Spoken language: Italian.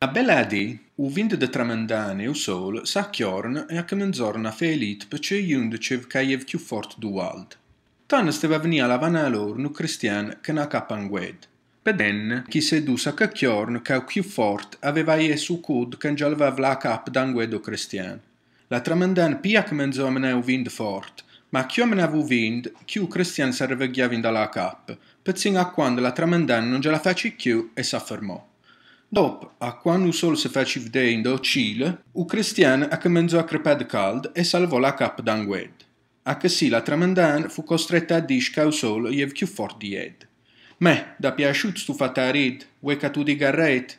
A bell'adi, u vind dë tramandani u sol sa chiorn e a këmëndzorën a felit për ce i undëqev ka jev kju fort dualt. Tanë stëve avnia la vana lor në kristian këna ka pangued. Peden, chi sedusa che Kjorn che più fort aveva Jesu cud che gialva vla cap d'anguedo cristian. La tramandan piac menzomene u vind fort, ma chi chiomene avu vind, chiu cristian sarve ghiavin dalla cap, pezzin a quando la tramandan non ce la faci chiu e s'affermò. Dopo, a quando sol se fece vedere in docile, il cristiano a cominciò a crepare caldo e salvò la cap d'angued. A che sì la tramandan fu costretta a dire che il sol è più forte di ed. Ma, da piaciut stufata a rid, vuoi che tu diga red,